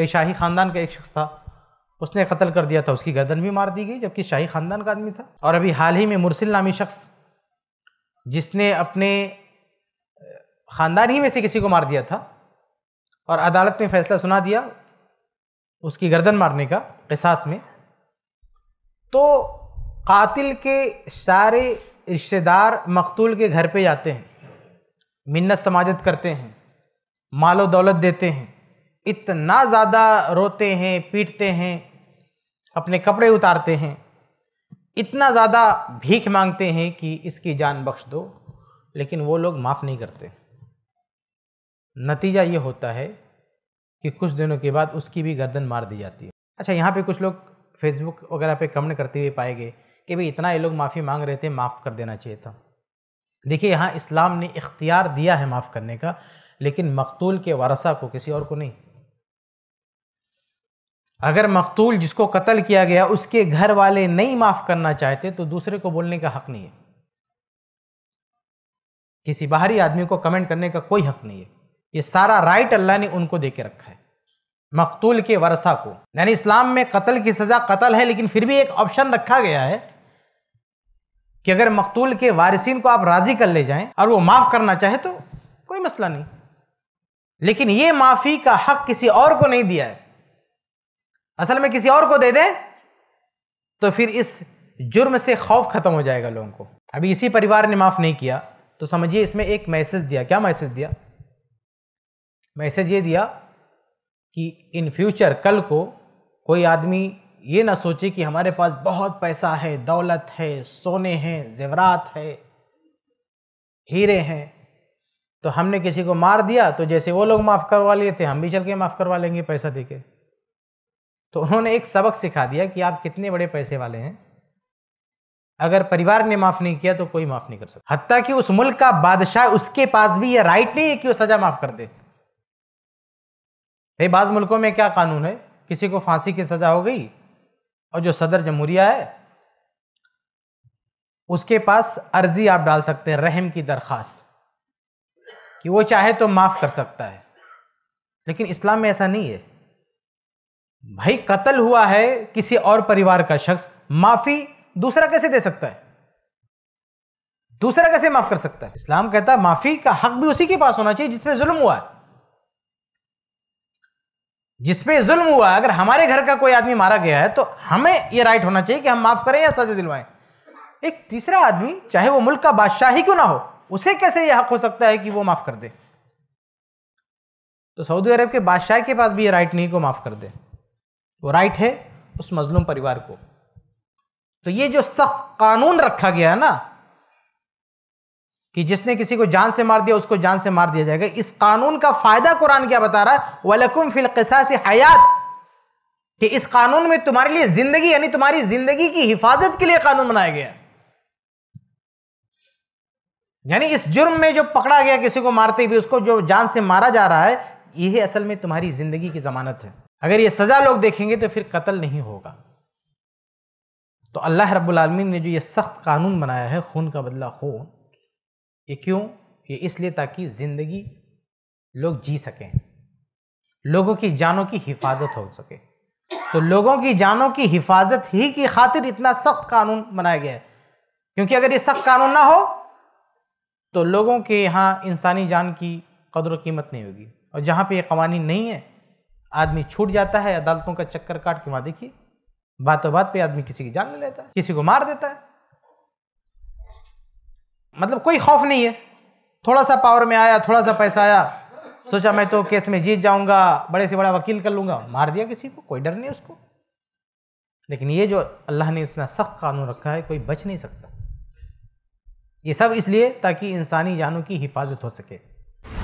तो शाही ख़ानदान का एक शख्स था उसने कत्ल कर दिया था उसकी गर्दन भी मार दी गई जबकि शाही ख़ानदान का आदमी था और अभी हाल ही में मुरसिल नामी शख्स जिसने अपने ख़ानदान ही में से किसी को मार दिया था और अदालत ने फैसला सुना दिया उसकी गर्दन मारने का एहसास में तो कातिल के सारे रिश्तेदार मकतूल के घर पे जाते हैं मिन्नत समाजत करते हैं मालो दौलत देते हैं इतना ज़्यादा रोते हैं पीटते हैं अपने कपड़े उतारते हैं इतना ज़्यादा भीख मांगते हैं कि इसकी जान बख्श दो लेकिन वो लोग माफ़ नहीं करते नतीजा ये होता है कि कुछ दिनों के बाद उसकी भी गर्दन मार दी जाती है अच्छा यहाँ पे कुछ लोग फेसबुक वगैरह पे कमेंट करते हुए पाए गए कि भाई इतना ये लोग माफ़ी मांग रहे थे माफ़ कर देना चाहिए था देखिए यहाँ इस्लाम ने इख्तियार दिया है माफ़ करने का लेकिन मकतूल के वारसा को किसी और को नहीं अगर मकतूल जिसको कत्ल किया गया उसके घर वाले नहीं माफ़ करना चाहते तो दूसरे को बोलने का हक नहीं है किसी बाहरी आदमी को कमेंट करने का कोई हक नहीं है ये सारा राइट अल्लाह ने उनको दे के रखा है मकतूल के वरसा को यानी इस्लाम में कत्ल की सज़ा कत्ल है लेकिन फिर भी एक ऑप्शन रखा गया है कि अगर मकतूल के वारिसिन को आप राज़ी कर ले जाएं और वो माफ़ करना चाहे तो कोई मसला नहीं लेकिन ये माफ़ी का हक किसी और को नहीं दिया है असल में किसी और को दे दें तो फिर इस जुर्म से खौफ ख़त्म हो जाएगा लोगों को अभी इसी परिवार ने माफ़ नहीं किया तो समझिए इसमें एक मैसेज दिया क्या मैसेज दिया मैसेज ये दिया कि इन फ्यूचर कल को कोई आदमी ये ना सोचे कि हमारे पास बहुत पैसा है दौलत है सोने हैं जेवरात है हीरे हैं तो हमने किसी को मार दिया तो जैसे वो लोग माफ़ करवा लिए थे हम भी चल के माफ़ करवा लेंगे पैसा दे के तो उन्होंने एक सबक सिखा दिया कि आप कितने बड़े पैसे वाले हैं अगर परिवार ने माफ नहीं किया तो कोई माफ नहीं कर सकता हत्या कि उस मुल्क का बादशाह उसके पास भी यह राइट नहीं है कि वो सजा माफ कर दे भाई बाज मुल्कों में क्या कानून है किसी को फांसी की सजा हो गई और जो सदर जमहूरिया है उसके पास अर्जी आप डाल सकते हैं रहम की दरख्वास्त कि वो चाहे तो माफ कर सकता है लेकिन इस्लाम में ऐसा नहीं है भाई कत्ल हुआ है किसी और परिवार का शख्स माफी दूसरा कैसे दे सकता है दूसरा कैसे माफ कर सकता है इस्लाम कहता है माफी का हक भी उसी के पास होना चाहिए जिसपे जुल्म हुआ है जिसपे जुल्म हुआ अगर हमारे घर का कोई आदमी मारा गया है तो हमें यह राइट होना चाहिए कि हम माफ करें या सजा दिलवाएं एक तीसरा आदमी चाहे वो मुल्क का बादशाह ही क्यों ना हो उसे कैसे यह हक हो सकता है कि वो माफ कर दे तो सऊदी अरब के बादशाह के पास भी यह राइट नहीं को माफ कर दे वो राइट है उस मजलूम परिवार को तो ये जो सख्त कानून रखा गया है ना कि जिसने किसी को जान से मार दिया उसको जान से मार दिया जाएगा इस कानून का फायदा कुरान क्या बता रहा है वलकुम फिल से हयात कि इस कानून में तुम्हारे लिए जिंदगी यानी तुम्हारी जिंदगी की हिफाजत के लिए कानून बनाया गया यानी इस जुर्म में जो पकड़ा गया किसी को मारते हुए उसको जो जान से मारा जा रहा है यह असल में तुम्हारी जिंदगी की जमानत है अगर ये सज़ा लोग देखेंगे तो फिर कत्ल नहीं होगा तो अल्लाह रब्बुल ने जो ये सख्त कानून बनाया है खून का बदला खून ये क्यों ये इसलिए ताकि ज़िंदगी लोग जी सकें लोगों की जानों की हिफाजत हो सके तो लोगों की जानों की हिफाजत ही की खातिर इतना सख्त कानून बनाया गया है क्योंकि अगर ये सख्त कानून ना हो तो लोगों के यहाँ इंसानी जान की कदर कीमत नहीं होगी और जहाँ पे ये कवानी नहीं है आदमी छूट जाता है अदालतों का चक्कर काट के वहां देखिए बातों बात पे आदमी किसी की जान ले लेता है किसी को मार देता है मतलब कोई खौफ नहीं है थोड़ा सा पावर में आया थोड़ा सा पैसा आया सोचा मैं तो केस में जीत जाऊंगा बड़े से बड़ा वकील कर लूंगा मार दिया किसी को कोई डर नहीं उसको लेकिन ये जो अल्लाह ने इतना सख्त कानून रखा है कोई बच नहीं सकता ये सब इसलिए ताकि इंसानी जानों की हिफाजत हो सके